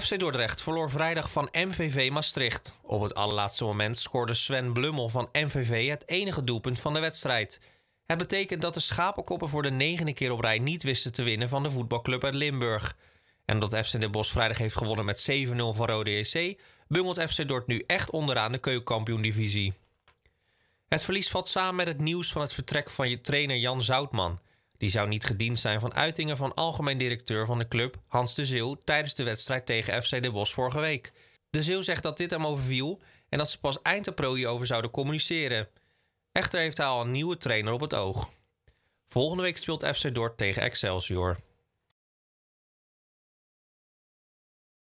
FC Dordrecht verloor vrijdag van MVV Maastricht. Op het allerlaatste moment scoorde Sven Blummel van MVV het enige doelpunt van de wedstrijd. Het betekent dat de schapenkoppen voor de negende keer op rij niet wisten te winnen van de voetbalclub uit Limburg. En omdat FC Den Bosch vrijdag heeft gewonnen met 7-0 van Rode EC, bungelt FC Dort nu echt onderaan de keukenkampioendivisie. divisie Het verlies valt samen met het nieuws van het vertrek van je trainer Jan Zoutman. Die zou niet gediend zijn van uitingen van algemeen directeur van de club, Hans de Zeeuw, tijdens de wedstrijd tegen FC de Bosch vorige week. De Zeeuw zegt dat dit hem overviel en dat ze pas eind april hierover zouden communiceren. Echter heeft hij al een nieuwe trainer op het oog. Volgende week speelt FC Dort tegen Excelsior.